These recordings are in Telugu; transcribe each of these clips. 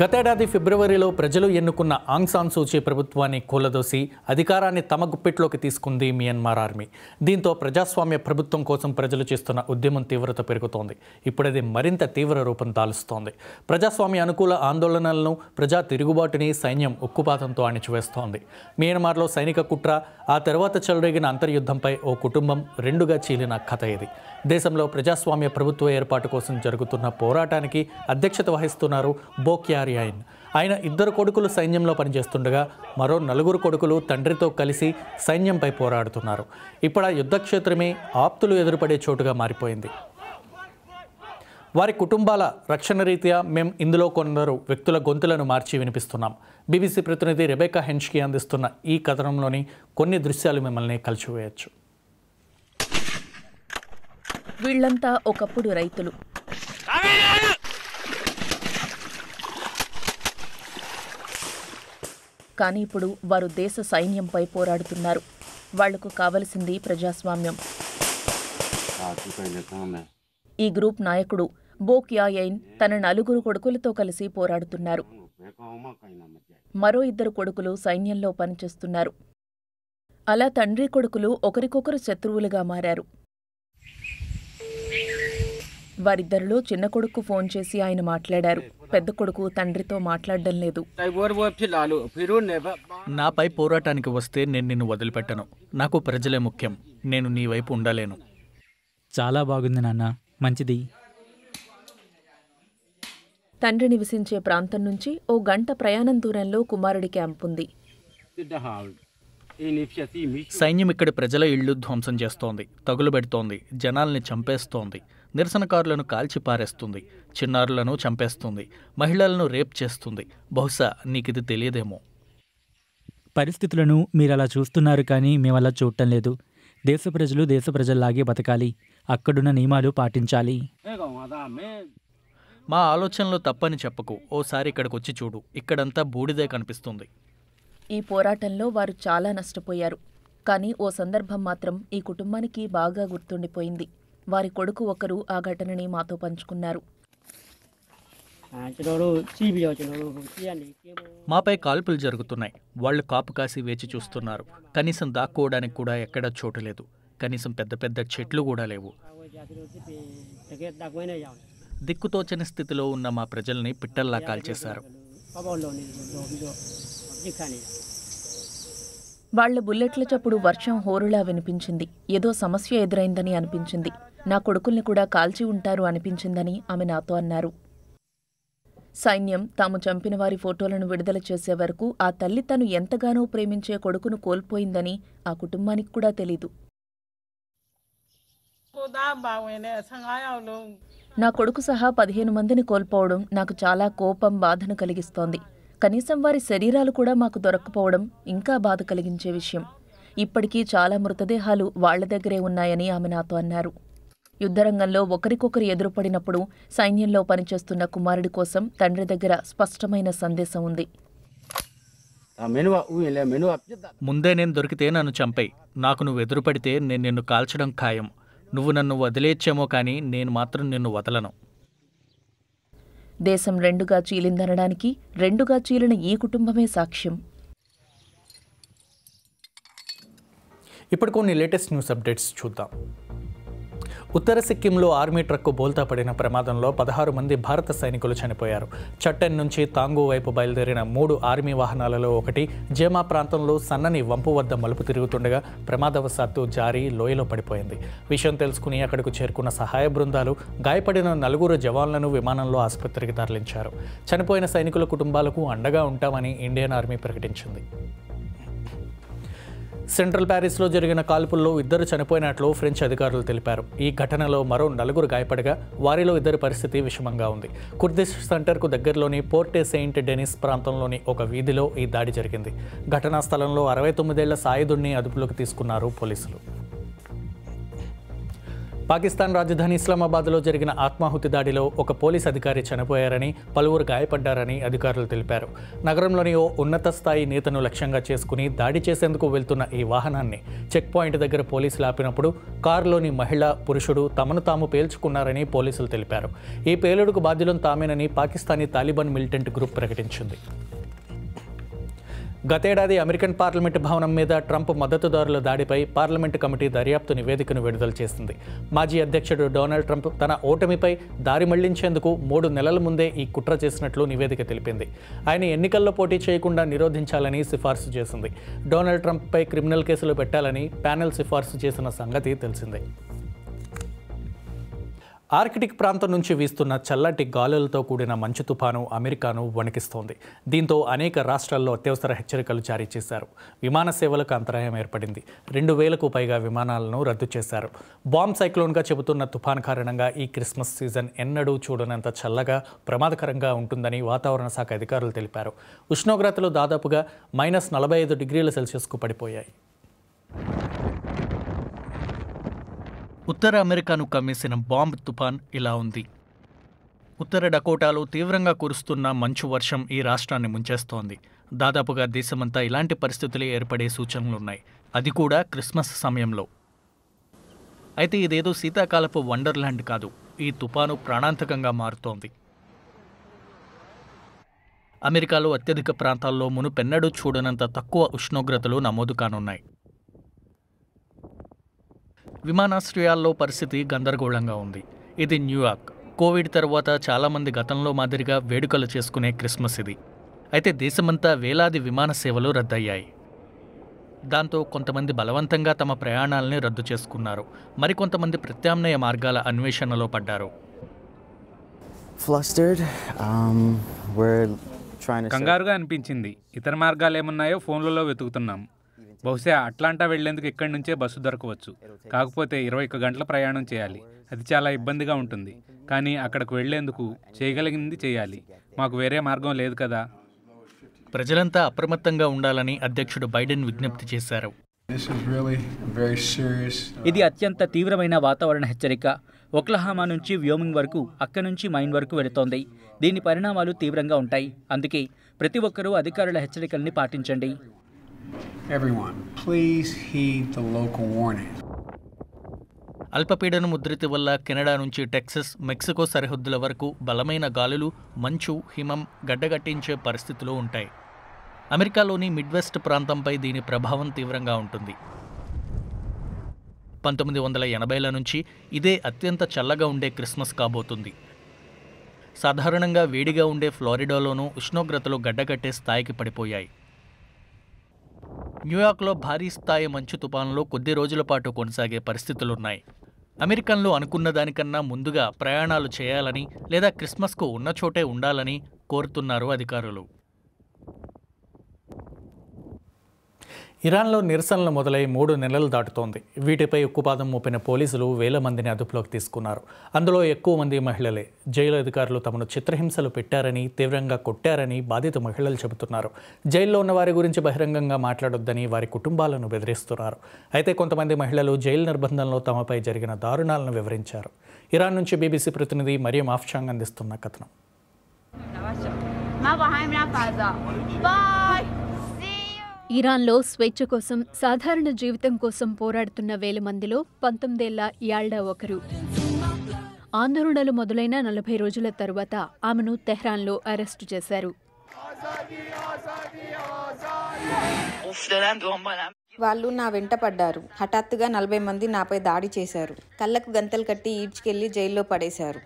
గతేడాది ఫిబ్రవరిలో ప్రజలు ఎన్నుకున్న ఆంగ్ సాన్ సూచీ ప్రభుత్వాన్ని కూలదోసి అధికారాన్ని తమ గుప్పిట్లోకి తీసుకుంది మియన్మార్ ఆర్మీ దీంతో ప్రజాస్వామ్య ప్రభుత్వం కోసం ప్రజలు చేస్తున్న ఉద్యమం తీవ్రత పెరుగుతోంది ఇప్పుడది మరింత తీవ్ర రూపం దాలుస్తోంది ప్రజాస్వామ్య అనుకూల ఆందోళనలను ప్రజా తిరుగుబాటుని సైన్యం ఉక్కుపాతంతో అణిచివేస్తోంది మియన్మార్లో సైనిక కుట్ర ఆ తర్వాత చెలరేగిన అంతర్యుద్ధంపై ఓ కుటుంబం రెండుగా చీలిన కథ ఇది దేశంలో ప్రజాస్వామ్య ప్రభుత్వ ఏర్పాటు కోసం జరుగుతున్న పోరాటానికి అధ్యక్షత వహిస్తున్నారు బోక్యారియాయిన్ ఆయన ఇద్దరు కొడుకులు సైన్యంలో పనిచేస్తుండగా మరో నలుగురు కొడుకులు తండ్రితో కలిసి సైన్యంపై పోరాడుతున్నారు ఇప్పుడు ఆ యుద్ధక్షేత్రమే ఆప్తులు ఎదురుపడే చోటుగా మారిపోయింది వారి కుటుంబాల రక్షణ రీత్యా మేము ఇందులో కొందరు వ్యక్తుల గొంతులను మార్చి వినిపిస్తున్నాం బీబీసీ ప్రతినిధి రెబేకా హెంచ్కి అందిస్తున్న ఈ కథనంలోని కొన్ని దృశ్యాలు మిమ్మల్ని కలిసివేయచ్చు వీళ్లంతా ఒకప్పుడు రైతులు కానీ ఇప్పుడు వారు దేశ సైన్యంపై పోరాడుతున్నారు వాళ్లకు కావలసింది ప్రజాస్వామ్యం ఈ గ్రూప్ నాయకుడు బోక్యాయైన్ తన నలుగురు కొడుకులతో కలిసి పోరాడుతున్నారు మరో ఇద్దరు కొడుకులు సైన్యంలో పనిచేస్తున్నారు అలా తండ్రి కొడుకులు ఒకరికొకరు శత్రువులుగా మారారు వారిద్దరిలో చిన్న కొడుకు ఫోన్ చేసి ఆయన మాట్లాడారు పెద్ద కొడుకు తండ్రితో మాట్లాడడం లేదు నాపై పోరాటానికి వస్తే నేను నిన్ను వదిలిపెట్టను నాకు ప్రజలే ముఖ్యం నేను నీ వైపు ఉండలేను చాలా బాగుంది నాన్న మంచిది తండ్రి నివసించే ప్రాంతం నుంచి ఓ గంట ప్రయాణం దూరంలో కుమారుడి క్యాంప్ ఉంది సైన్యం ఇక్కడి ప్రజల ఇళ్లు ధ్వంసం చేస్తోంది తగులుబెడుతోంది జనాల్ని చంపేస్తోంది నిరసనకారులను కాల్చి పారేస్తుంది చిన్నారులను చంపేస్తుంది మహిళలను రేప్ చేస్తుంది బహుశా నీకిది తెలియదేమో పరిస్థితులను మీరు అలా చూస్తున్నారు కానీ మేము అలా చూడటం లేదు దేశ ప్రజలు దేశ ప్రజల్లాగే బతకాలి అక్కడున్న నియమాలు పాటించాలి మా ఆలోచనలు తప్పని చెప్పకు ఓసారి ఇక్కడికి వచ్చి చూడు ఇక్కడంతా బూడిదే కనిపిస్తుంది ఈ పోరాటంలో వారు చాలా నష్టపోయారు కానీ ఓ సందర్భం మాత్రం ఈ కుటుంబానికి బాగా గుర్తుండిపోయింది వారి కొడుకు ఒకరు ఆ ఘటనని మాతో పంచుకున్నారు మాపై కాల్పులు జరుగుతున్నాయి వాళ్ళు కాపు కాసి వేచి చూస్తున్నారు కనీసం దాక్కోవడానికి కూడా ఎక్కడా చోటు లేదు కనీసం పెద్ద పెద్ద చెట్లు కూడా లేవు దిక్కుతోచని స్థితిలో ఉన్న మా ప్రజల్ని పిట్టల్లా కాల్చేశారు వాళ్ల బుల్లెట్ల చప్పుడు వర్షం హోరులా వినిపించింది ఏదో సమస్య ఎదురైందని అనిపించింది నా కొడుకుల్ని కూడా కాల్చి ఉంటారు అనిపించిందని ఆమె నాతో అన్నారు సైన్యం తాము చంపిన వారి ఫోటోలను విడుదల చేసే వరకు ఆ తల్లి తను ఎంతగానో ప్రేమించే కొడుకును కోల్పోయిందని ఆ కుటుంబానికి కూడా తెలీదు నా కొడుకు సహా పదిహేను మందిని కోల్పోవడం నాకు చాలా కోపం బాధను కలిగిస్తోంది కనీసం వారి శరీరాలు కూడా మాకు దొరక్కపోవడం ఇంకా బాధ కలిగించే విషయం ఇప్పటికీ చాలా మృతదేహాలు వాళ్ల దగ్గరే ఉన్నాయని ఆమె నాతో అన్నారు యుద్ధరంగంలో ఒకరికొకరు ఎదురుపడినప్పుడు సైన్యంలో పనిచేస్తున్న కుమారుడి కోసం తండ్రి దగ్గర స్పష్టమైన సందేశం ఉంది ముందే నేను దొరికితే నన్ను చంపై నాకు నువ్వు ఎదురుపడితే నేను నిన్ను కాల్చడం ఖాయం నువ్వు నన్ను వదిలేచ్చేమో కానీ నేను మాత్రం నిన్ను వదలను దేశం రెండుగా చీలిందనడానికి రెండుగా చీలిన ఈ కుటుంబమే సాక్ష్యం ఇప్పుడు కొన్ని లేటెస్ట్ న్యూస్ అప్డేట్స్ చూద్దాం ఉత్తర సిక్కింలో ఆర్మీ ట్రక్కు బోల్తా పడిన ప్రమాదంలో పదహారు మంది భారత సైనికులు చనిపోయారు చట్టన్ నుంచి తాంగూ వైపు బయలుదేరిన మూడు ఆర్మీ వాహనాలలో ఒకటి జేమా ప్రాంతంలో సన్నని వంపు వద్ద మలుపు తిరుగుతుండగా ప్రమాదవశాత్తు జారీ లోయలో పడిపోయింది విషయం తెలుసుకుని అక్కడకు చేరుకున్న సహాయ బృందాలు గాయపడిన నలుగురు జవాన్లను విమానంలో ఆసుపత్రికి తరలించారు చనిపోయిన సైనికుల కుటుంబాలకు అండగా ఉంటామని ఇండియన్ ఆర్మీ ప్రకటించింది సెంట్రల్ ప్యారిస్లో జరిగిన కాల్పుల్లో ఇద్దరు చనిపోయినట్లు ఫ్రెంచ్ అధికారులు తెలిపారు ఈ ఘటనలో మరో నలుగురు గాయపడగా వారిలో ఇద్దరి పరిస్థితి విషమంగా ఉంది కుర్దిష్ సెంటర్కు దగ్గరలోని పోర్టే సెయింట్ డెనిస్ ప్రాంతంలోని ఒక వీధిలో ఈ దాడి జరిగింది ఘటనా స్థలంలో అరవై తొమ్మిదేళ్ల సాయుధుడిని అదుపులోకి తీసుకున్నారు పోలీసులు పాకిస్తాన్ రాజధాని ఇస్లామాబాద్లో జరిగిన ఆత్మాహుతి దాడిలో ఒక పోలీస్ అధికారి చనిపోయారని పలువురు గాయపడ్డారని అధికారులు తెలిపారు నగరంలోని ఓ ఉన్నత స్థాయి నేతను లక్ష్యంగా చేసుకుని దాడి చేసేందుకు వెళ్తున్న ఈ వాహనాన్ని చెక్ పాయింట్ దగ్గర పోలీసులు ఆపినప్పుడు కారులోని మహిళ పురుషుడు తమను తాము పేల్చుకున్నారని పోలీసులు తెలిపారు ఈ పేలుడుకు బాధ్యులను తామేనని పాకిస్తానీ తాలిబాన్ మిలిటెంట్ గ్రూప్ ప్రకటించింది గతేడాది అమెరికన్ పార్లమెంటు భవనం మీద ట్రంప్ మద్దతుదారుల దాడిపై పార్లమెంటు కమిటీ దర్యాప్తు నివేదికను విడుదల చేసింది మాజీ అధ్యక్షుడు డొనాల్డ్ ట్రంప్ తన ఓటమిపై దారి మళ్లించేందుకు మూడు నెలల ముందే ఈ కుట్ర చేసినట్లు నివేదిక తెలిపింది ఆయన ఎన్నికల్లో పోటీ చేయకుండా నిరోధించాలని సిఫార్సు చేసింది డొనాల్డ్ ట్రంప్పై క్రిమినల్ కేసులు పెట్టాలని ప్యానెల్ సిఫార్సు చేసిన సంగతి తెలిసిందే ఆర్కిటిక్ ప్రాంతం నుంచి వీస్తున్న చల్లటి గాలులతో కూడిన మంచు తుఫాను అమెరికాను వణికిస్తోంది దీంతో అనేక రాష్ట్రాల్లో అత్యవసర హెచ్చరికలు జారీ చేశారు విమాన సేవలకు అంతరాయం ఏర్పడింది రెండు వేలకు పైగా విమానాలను రద్దు చేశారు బాంబ్ సైక్లోన్గా చెబుతున్న తుఫాన్ కారణంగా ఈ క్రిస్మస్ సీజన్ ఎన్నడూ చూడనంత చల్లగా ప్రమాదకరంగా ఉంటుందని వాతావరణ శాఖ అధికారులు తెలిపారు ఉష్ణోగ్రతలు దాదాపుగా మైనస్ నలభై ఐదు డిగ్రీల సెల్సియస్కు పడిపోయాయి ఉత్తర అమెరికాను కమ్మేసిన బాంబ్ తుఫాన్ ఇలా ఉంది ఉత్తర డకోటాలో తీవ్రంగా కురుస్తున్న మంచు వర్షం ఈ రాష్ట్రాన్ని ముంచేస్తోంది దాదాపుగా దేశమంతా ఇలాంటి పరిస్థితులే ఏర్పడే సూచనలున్నాయి అది కూడా క్రిస్మస్ సమయంలో అయితే ఇదేదో శీతాకాలపు వండర్లాండ్ కాదు ఈ తుపాను ప్రాణాంతకంగా మారుతోంది అమెరికాలో అత్యధిక ప్రాంతాల్లో మునుపెన్నడూ చూడనంత తక్కువ ఉష్ణోగ్రతలు నమోదు కానున్నాయి విమానాశ్రయాల్లో పరిస్థితి గందరగోళంగా ఉంది ఇది న్యూయార్క్ కోవిడ్ తర్వాత చాలామంది గతంలో మాదిరిగా వేడుకలు చేసుకునే క్రిస్మస్ ఇది అయితే దేశమంతా వేలాది విమాన సేవలు రద్దయ్యాయి దాంతో కొంతమంది బలవంతంగా తమ ప్రయాణాలని రద్దు చేసుకున్నారు మరికొంతమంది ప్రత్యామ్నాయ మార్గాల అన్వేషణలో పడ్డారు um, కంగారుగా అనిపించింది ఇతర మార్గాలు ఏమున్నాయో ఫోన్లలో వెతుకుతున్నాం బహుశా అట్లాంటా వెళ్లేందుకు ఇక్కడి నుంచే బస్సు దొరకవచ్చు కాకపోతే ఇరవై ఒక్క గంటల ప్రయాణం చేయాలి అది చాలా ఇబ్బందిగా ఉంటుంది కానీ అక్కడకు వెళ్లేందుకు చేయగలిగింది చేయాలి మాకు వేరే మార్గం లేదు కదా ప్రజలంతా అప్రమత్తంగా ఉండాలని అధ్యక్షుడు బైడెన్ విజ్ఞప్తి చేశారు uh, ఇది అత్యంత తీవ్రమైన వాతావరణ హెచ్చరిక ఒక్లహామా నుంచి వ్యోమింగ్ వరకు అక్కడి నుంచి మైన్ వరకు వెళుతోంది దీని పరిణామాలు తీవ్రంగా ఉంటాయి అందుకే ప్రతి ఒక్కరూ అధికారుల హెచ్చరికల్ని పాటించండి అల్పపీడన ముద్రిత వల్ల కెనడా నుంచి టెక్సస్ మెక్సికో సరిహద్దుల వరకు బలమైన గాలులు మంచు హిమం గడ్డగట్టించే పరిస్థితులు ఉంటాయి అమెరికాలోని మిడ్వెస్ట్ ప్రాంతంపై దీని ప్రభావం తీవ్రంగా ఉంటుంది పంతొమ్మిది వందల ఎనభైల నుంచి ఇదే అత్యంత చల్లగా ఉండే క్రిస్మస్ కాబోతుంది సాధారణంగా వేడిగా ఉండే ఫ్లోరిడాలోనూ ఉష్ణోగ్రతలు గడ్డగట్టే స్థాయికి పడిపోయాయి న్యూయార్క్లో భారీ స్థాయి మంచు తుపానులు కొద్ది రోజుల పాటు కొనసాగే పరిస్థితులున్నాయి అమెరికన్లు అనుకున్న దానికన్నా ముందుగా ప్రయాణాలు చేయాలని లేదా క్రిస్మస్కు ఉన్న చోటే ఉండాలని కోరుతున్నారు అధికారులు ఇరాన్లో నిరసనలు మొదలై మూడు నెలలు దాటుతోంది వీటిపై ఉక్కుపాదం మోపిన పోలీసులు వేల మందిని అదుపులోకి తీసుకున్నారు అందులో ఎక్కువ మంది మహిళలే జైలు అధికారులు తమను చిత్రహింసలు పెట్టారని తీవ్రంగా కొట్టారని బాధిత మహిళలు చెబుతున్నారు జైల్లో ఉన్న వారి గురించి బహిరంగంగా మాట్లాడొద్దని వారి కుటుంబాలను బెదిరిస్తున్నారు అయితే కొంతమంది మహిళలు జైలు నిర్బంధంలో తమపై జరిగిన దారుణాలను వివరించారు ఇరాన్ నుంచి బీబీసీ ప్రతినిధి మరియం ఆఫ్షాంగ్ అందిస్తున్న కథనం ఇరాన్లో స్వేచ్ఛ కోసం సాధారణ జీవితం కోసం పోరాడుతున్న వేల మందిలో పంతొమ్మిదేళ్ల యాల్డా ఒకరు ఆందోళనలు మొదలైన నలభై రోజుల తరువాత ఆమెను తెహ్రాన్లో అరెస్టు చేశారు వాళ్ళు నా వెంట పడ్డారు హఠాత్తుగా నలభై మంది నాపై దాడి చేశారు కళ్ళకు గంతలు కట్టి ఈడ్చుకెళ్లి జైల్లో పడేశారు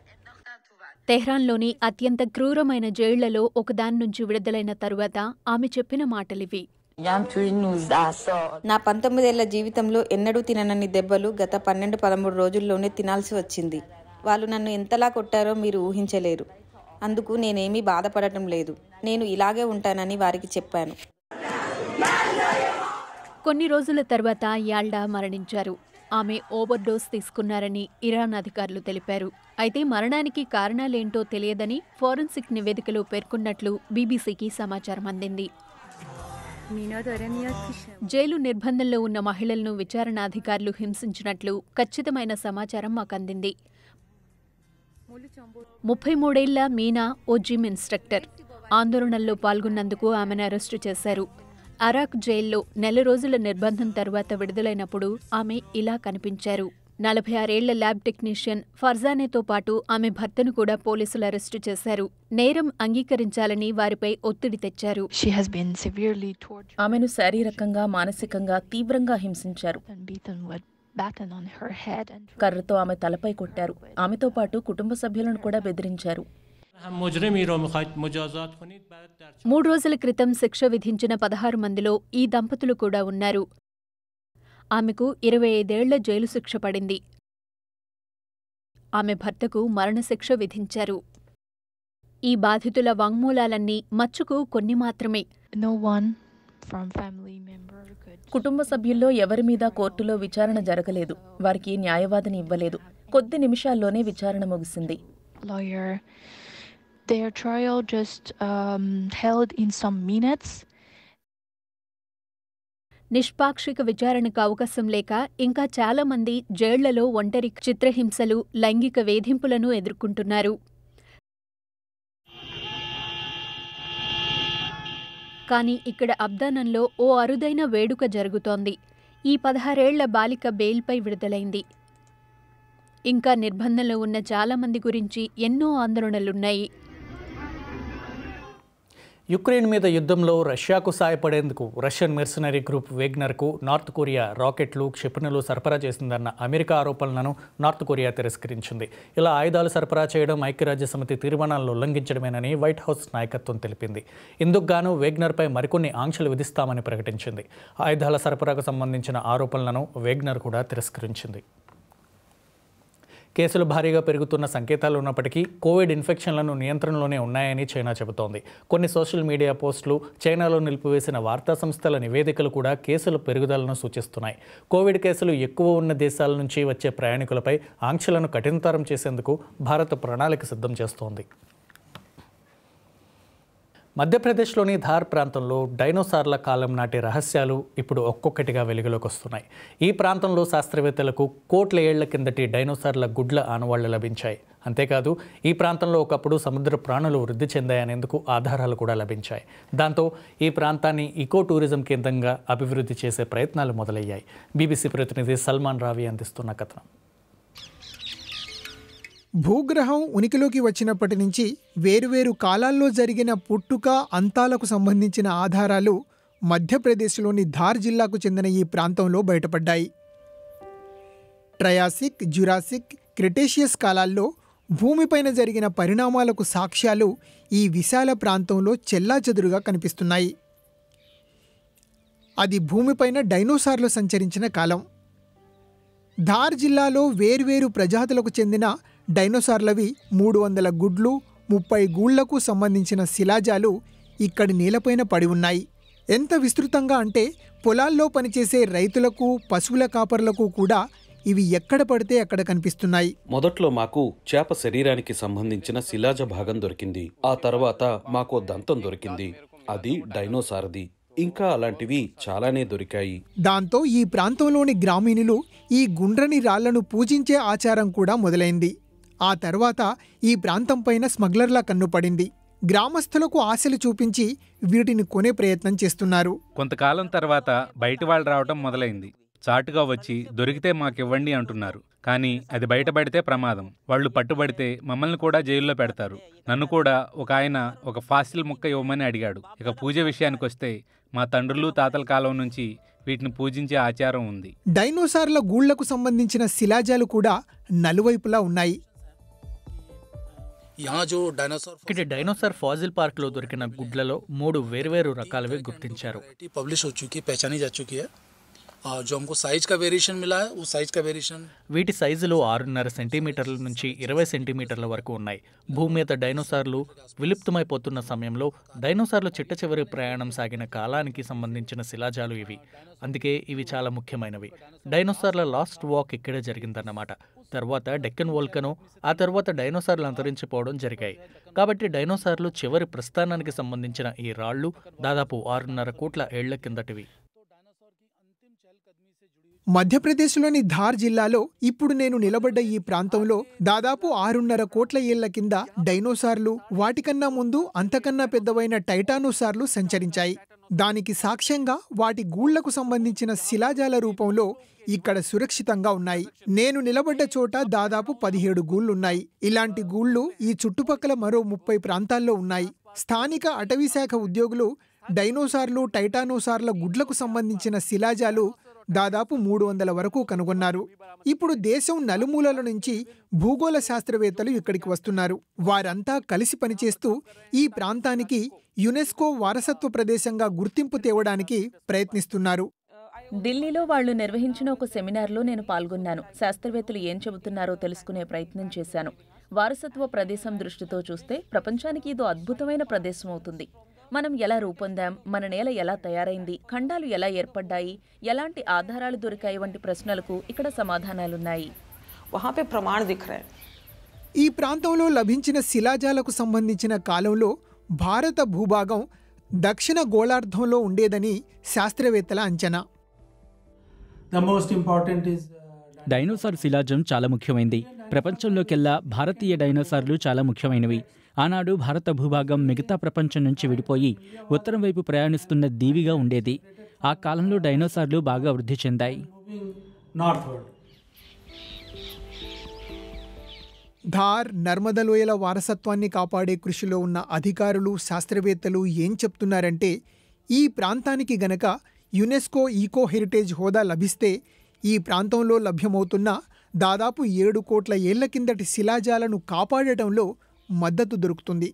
తెహ్రాన్లోని అత్యంత క్రూరమైన జైళ్లలో ఒకదాని నుంచి విడుదలైన తరువాత ఆమె చెప్పిన మాటలివి నా పంతొమ్మిదేళ్ల జీవితంలో ఎన్నడూ తిననన్ని దెబ్బలు గత పన్నెండు పదమూడు రోజుల్లోనే తినాల్సి వచ్చింది వాళ్ళు నన్ను ఎంతలా కొట్టారో మీరు ఊహించలేరు అందుకు నేనేమీ బాధపడటం లేదు నేను ఇలాగే ఉంటానని వారికి చెప్పాను కొన్ని రోజుల తర్వాత యాల్డా మరణించారు ఆమె ఓవర్ డోస్ తీసుకున్నారని ఇరాన్ అధికారులు తెలిపారు అయితే మరణానికి కారణాలేంటో తెలియదని ఫోరెన్సిక్ నివేదికలో పేర్కొన్నట్లు బీబీసీకి సమాచారం అందింది జైలు నిర్బంధంలో ఉన్న మహిళలను విచారణాధికారులు హింసించినట్లు ఖచ్చితమైన సమాచారం మాకందింది ముప్పై మూడేళ్ల మీనా ఓ జిమ్ ఇన్స్ట్రక్టర్ ఆందోళనల్లో పాల్గొన్నందుకు ఆమెను అరెస్టు చేశారు అరాక్ జైల్లో నెల రోజుల నిర్బంధం తర్వాత విడుదలైనప్పుడు ఆమె ఇలా కనిపించారు నలభై ఆరేళ్ల ల్యాబ్ టెక్నీషియన్ ఫర్జానేతో పాటు ఆమె భర్తను కూడా పోలీసులు అరెస్టు చేశారు నేరం అంగీకరించాలని వారిపై ఒత్తిడి తెచ్చారు ఆమెను శారీరకంగా మానసికంగా తీవ్రంగా హింసించారు కర్రతో ఆమె తలపై కొట్టారు ఆమెతో పాటు కుటుంబ సభ్యులను కూడా బెదిరించారు మూడు రోజుల క్రితం శిక్ష విధించిన పదహారు మందిలో ఈ దంపతులు కూడా ఉన్నారు ఆమెకు ఇరవై ఐదేళ్ల జైలు శిక్ష పడింది ఆమె భర్తకు మరణశిక్ష విధించారు ఈ బాధితుల వాంగ్మూలాలన్నీ మచ్చుకు కొన్ని మాత్రమే కుటుంబ సభ్యుల్లో ఎవరి మీద కోర్టులో విచారణ జరగలేదు వారికి న్యాయవాదిని ఇవ్వలేదు కొద్ది నిమిషాల్లోనే విచారణ ముగిసింది Their trial just just um, held in some minutes. నిష్పాక్షిక విచారణకు అవకాశం లేక ఇంకా చాలామంది జైళ్లలో ఒంటరి చిత్రహింసలు లైంగిక వేధింపులను ఎదుర్కొంటున్నారు కానీ ఇక్కడ అబ్దానంలో ఓ అరుదైన వేడుక జరుగుతోంది ఈ పదహారేళ్ల బాలిక బెయిల్పై విడుదలైంది ఇంకా నిర్బంధంలో ఉన్న చాలామంది గురించి ఎన్నో ఆందోళనలున్నాయి యుక్రెయిన్ మీద యుద్ధంలో రష్యాకు సాయపడేందుకు రష్యన్ మెర్సనరీ గ్రూప్ వేగ్నర్కు నార్త్ కొరియా రాకెట్లు క్షిపణులు సరఫరా చేసిందన్న అమెరికా ఆరోపణలను నార్త్ కొరియా తిరస్కరించింది ఇలా ఆయుధాలు సరఫరా చేయడం ఐక్యరాజ్యసమితి తీర్మానాలను ఉల్లంఘించడమేనని వైట్ హౌస్ నాయకత్వం తెలిపింది ఇందుకు గాను వేగ్నర్పై మరికొన్ని ఆంక్షలు విధిస్తామని ప్రకటించింది ఆయుధాల సరఫరాకు సంబంధించిన ఆరోపణలను వేగ్నర్ కూడా తిరస్కరించింది కేసులు భారీగా పెరుగుతున్న సంకేతాలు ఉన్నప్పటికీ కోవిడ్ ఇన్ఫెక్షన్లను నియంత్రణలోనే ఉన్నాయని చైనా చెబుతోంది కొన్ని సోషల్ మీడియా పోస్టులు చైనాలో నిలిపివేసిన వార్తా సంస్థల నివేదికలు కూడా కేసుల పెరుగుదలను సూచిస్తున్నాయి కోవిడ్ కేసులు ఎక్కువ ఉన్న దేశాల నుంచి వచ్చే ప్రయాణికులపై ఆంక్షలను కఠినతరం చేసేందుకు భారత ప్రణాళిక సిద్ధం చేస్తోంది మధ్యప్రదేశ్లోని ధార్ ప్రాంతంలో డైనోసార్ల కాలం నాటి రహస్యాలు ఇప్పుడు ఒక్కొక్కటిగా వెలుగులోకి వస్తున్నాయి ఈ ప్రాంతంలో శాస్త్రవేత్తలకు కోట్ల ఏళ్ల కిందటి డైనోసార్ల గుడ్ల ఆనవాళ్లు లభించాయి అంతేకాదు ఈ ప్రాంతంలో ఒకప్పుడు సముద్ర ప్రాణులు వృద్ధి చెందాయనేందుకు ఆధారాలు కూడా లభించాయి దాంతో ఈ ప్రాంతాన్ని ఈకో టూరిజం కేంద్రంగా అభివృద్ధి చేసే ప్రయత్నాలు మొదలయ్యాయి బీబీసీ ప్రతినిధి సల్మాన్ రావి అందిస్తున్న కథనం భూగ్రహం ఉనికిలోకి వచ్చినప్పటి నుంచి వేరువేరు కాలాల్లో జరిగిన పుట్టుక అంతాలకు సంబంధించిన ఆధారాలు మధ్యప్రదేశ్లోని ధార్ జిల్లాకు చెందిన ఈ ప్రాంతంలో బయటపడ్డాయి ట్రయాసిక్ జురాసిక్ క్రిటేషియస్ కాలాల్లో భూమిపైన జరిగిన పరిణామాలకు సాక్ష్యాలు ఈ విశాల ప్రాంతంలో చెల్లాచెదురుగా కనిపిస్తున్నాయి అది భూమిపైన డైనోసార్లు సంచరించిన కాలం ధార్ జిల్లాలో వేర్వేరు ప్రజాతులకు చెందిన డైనోసార్లవి మూడు వందల గుడ్లు ముప్పై గూళ్లకు సంబంధించిన శిలాజాలు ఇక్కడి నేలపైన పడి ఉన్నాయి ఎంత విస్తృతంగా అంటే పొలాల్లో పనిచేసే రైతులకు పశువుల కాపర్లకు కూడా ఇవి ఎక్కడ పడితే అక్కడ కనిపిస్తున్నాయి మొదట్లో మాకు చేప శరీరానికి సంబంధించిన శిలాజ భాగం దొరికింది ఆ తర్వాత మాకు దంతం దొరికింది అది డైనోసార్ది ఇంకా అలాంటివి చాలానే దొరికాయి దాంతో ఈ ప్రాంతంలోని గ్రామీణులు ఈ గుండ్రని రాళ్లను పూజించే ఆచారం కూడా మొదలైంది ఆ తర్వాత ఈ ప్రాంతంపైన స్మగ్లర్ల కన్నుపడింది గ్రామస్తులకు ఆశలు చూపించి వీటిని కొనే ప్రయత్నం చేస్తున్నారు కొంతకాలం తర్వాత బయట వాళ్ళు రావడం మొదలైంది చాటుగా వచ్చి దొరికితే మాకివ్వండి అంటున్నారు కానీ అది బయటపడితే ప్రమాదం వాళ్ళు పట్టుబడితే మమ్మల్ని కూడా జైల్లో పెడతారు నన్ను కూడా ఒక ఆయన ఒక ఫాసిల్ ముక్క ఇవ్వమని అడిగాడు ఇక పూజ విషయానికి వస్తే మా తండ్రులు తాతల కాలం నుంచి వీటిని పూజించే ఆచారం ఉంది డైనోసార్ల గూళ్లకు సంబంధించిన శిలాజాలు కూడా నలువైపులా ఉన్నాయి ఇక్కడ డైనోసార్ ఫాజిల్ పార్క్ లో దొరికిన గుడ్లలో మూడు వేర్వేరు రకాలవి గుర్తించారు जो हमको साइज का वेरिएशन मिला है वो साइज का వీటి సైజులు ఆరున్నర సెంటీమీటర్ల నుంచి ఇరవై సెంటీమీటర్ల వరకు ఉన్నాయి భూమి మీద డైనోసార్లు విలుప్తమైపోతున్న సమయంలో డైనోసార్లు చిట్ట చివరి ప్రయాణం సాగిన కాలానికి సంబంధించిన శిలాజాలు ఇవి అందుకే ఇవి చాలా ముఖ్యమైనవి డైనోసార్ల లాస్ట్ వాక్ ఇక్కడే జరిగిందన్నమాట తర్వాత డెక్కన్ వోల్కను ఆ తర్వాత డైనోసార్లు అంతరించిపోవడం జరిగాయి కాబట్టి డైనోసార్లు చివరి ప్రస్థానానికి సంబంధించిన ఈ రాళ్ళు దాదాపు ఆరున్నర కోట్ల ఏళ్ల కిందటివి మధ్యప్రదేశ్లోని ధార్ జిల్లాలో ఇప్పుడు నేను నిలబడ్డ ఈ ప్రాంతంలో దాదాపు ఆరున్నర కోట్ల ఏళ్ల కింద డైనోసార్లు వాటికన్నా ముందు అంతకన్నా పెద్దవైన టైటానోసార్లు సంచరించాయి దానికి సాక్ష్యంగా వాటి గూళ్లకు సంబంధించిన శిలాజాల రూపంలో ఇక్కడ సురక్షితంగా ఉన్నాయి నేను నిలబడ్డ చోట దాదాపు పదిహేడు గూళ్లున్నాయి ఇలాంటి గూళ్ళు ఈ చుట్టుపక్కల మరో ముప్పై ప్రాంతాల్లో ఉన్నాయి స్థానిక అటవీశాఖ ఉద్యోగులు డైనోసార్లు టైటానోసార్ల గుడ్లకు సంబంధించిన శిలాజాలు దాదాపు మూడు వందల వరకు కనుగొన్నారు ఇప్పుడు దేశం నలుమూలల నుంచి భూగోళ శాస్త్రవేత్తలు ఇక్కడికి వస్తున్నారు వారంతా కలిసి పనిచేస్తూ ఈ ప్రాంతానికి యునెస్కో వారసత్వ ప్రదేశంగా గుర్తింపు తేవడానికి ప్రయత్నిస్తున్నారు ఢిల్లీలో వాళ్లు నిర్వహించిన ఒక సెమినార్లో నేను పాల్గొన్నాను శాస్త్రవేత్తలు ఏం చెబుతున్నారో తెలుసుకునే ప్రయత్నం చేశాను వారసత్వ ప్రదేశం దృష్టితో చూస్తే ప్రపంచానికి ఇదో అద్భుతమైన ప్రదేశం అవుతుంది మనం ఎలా రూపొందాం మన నేల ఎలా తయారైంది ఖండాలు ఎలా ఏర్పడ్డాయి ఎలాంటి ఆధారాలు దొరికాయి వంటి ప్రశ్నలకు ఇక్కడ సమాధానాలున్నాయి ఈ ప్రాంతంలో లభించిన శిలాజాలకు సంబంధించిన కాలంలో భారత భూభాగం దక్షిణ గోళార్ధంలో ఉండేదని శాస్త్రవేత్తల అంచనా uh, డైనోసార్ శిలాజం చాలా ముఖ్యమైంది ప్రపంచంలోకెల్లా భారతీయ డైనోసార్లు చాలా ముఖ్యమైనవి ఆనాడు భారత భూభాగం మిగతా ప్రపంచం నుంచి విడిపోయి ఉత్తరం వైపు ప్రయాణిస్తున్న దీవిగా ఉండేది ఆ కాలంలో డైనోసార్లు బాగా వృద్ధి చెందాయి ధార్ నర్మదలోయల లోయల వారసత్వాన్ని కాపాడే కృషిలో ఉన్న అధికారులు శాస్త్రవేత్తలు ఏం చెప్తున్నారంటే ఈ ప్రాంతానికి గనక యునెస్కో ఈకో హెరిటేజ్ హోదా లభిస్తే ఈ ప్రాంతంలో లభ్యమవుతున్న దాదాపు ఏడు కోట్ల ఏళ్ల కిందటి శిలాజాలను కాపాడటంలో మద్దతు దొరుకుతుంది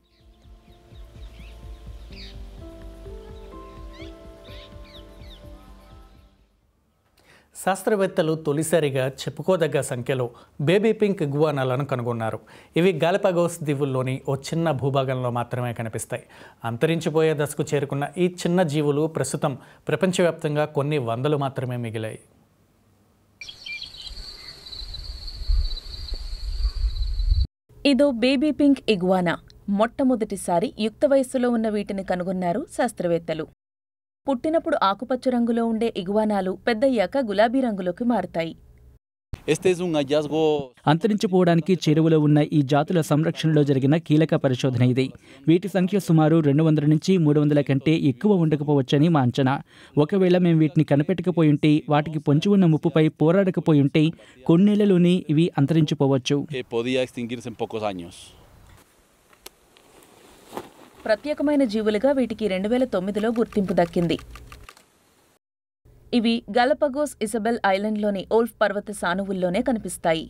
శాస్త్రవేత్తలు తొలిసారిగా చెప్పుకోదగ్గ సంఖ్యలో బేబీ పింక్ గువానాలను కనుగొన్నారు ఇవి గాలిపగోస్ దీవుల్లోని ఓ చిన్న భూభాగంలో మాత్రమే కనిపిస్తాయి అంతరించిపోయే దశకు చేరుకున్న ఈ చిన్న జీవులు ప్రస్తుతం ప్రపంచవ్యాప్తంగా కొన్ని వందలు మాత్రమే మిగిలాయి ఇదో బేబీ పింక్ ఇగ్వానా మొట్టమొదటిసారి యుక్త వయస్సులో ఉన్న వీటిని కనుగొన్నారు శాస్త్రవేత్తలు పుట్టినప్పుడు ఆకుపచ్చ రంగులో ఉండే ఇగ్వానాలు పెద్దయ్యాక గులాబీ రంగులోకి మారతాయి అంతరించిపోవడానికి చెరువులో ఉన్న ఈ జాతుల సంరక్షణలో జరిగిన కీలక పరిశోధన ఇది వీటి సంఖ్య సుమారు రెండు వందల నుంచి మూడు వందల కంటే ఎక్కువ ఉండకపోవచ్చని మా అంచనా ఒకవేళ మేము వీటిని కనిపెట్టకపోయింటే వాటికి పొంచి ఉన్న ముప్పుపై పోరాడకపోయింటే కొన్నేళ్లలోనే ఇవి అంతరించిపోవచ్చు ప్రత్యేకమైన జీవులుగా వీటికి రెండు వేల తొమ్మిదిలో గుర్తింపు దక్కింది ఇవి గలపగోస్ ఇసబెల్ ఐలండ్లోని ఓల్ఫ్ పర్వత సానువుల్లోనే కనిపిస్తాయి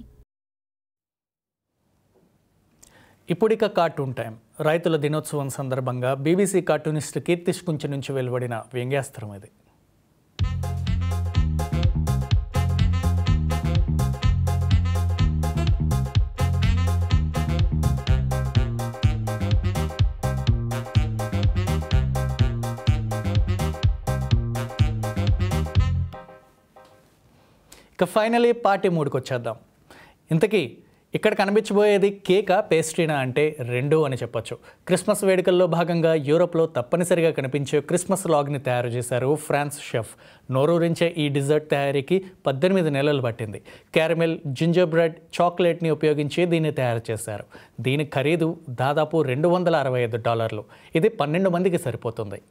ఇప్పుడిక కార్టూన్ టైం రైతుల దినోత్సవం సందర్భంగా బీబీసీ కార్టూనిస్ట్ కీర్తిష్ కుంచి నుంచి వెలువడిన వ్యంగ్యాస్త్రం ఇది ఇక ఫైనలీ పార్టీ మూడుకి వచ్చేద్దాం ఇంతకీ ఇక్కడ కనిపించబోయేది కేక పేస్ట్రీనా అంటే రెండు అని చెప్పొచ్చు క్రిస్మస్ వేడుకల్లో భాగంగా యూరోప్లో తప్పనిసరిగా కనిపించే క్రిస్మస్ లాగ్ని తయారు చేశారు ఫ్రాన్స్ షెఫ్ నోరూరించే ఈ డిజర్ట్ తయారీకి పద్దెనిమిది నెలలు పట్టింది క్యారమెల్ జింజర్ బ్రెడ్ చాక్లెట్ని ఉపయోగించి దీన్ని తయారు చేశారు దీని ఖరీదు దాదాపు రెండు వందల అరవై ఐదు డాలర్లు ఇది పన్నెండు మందికి సరిపోతుంది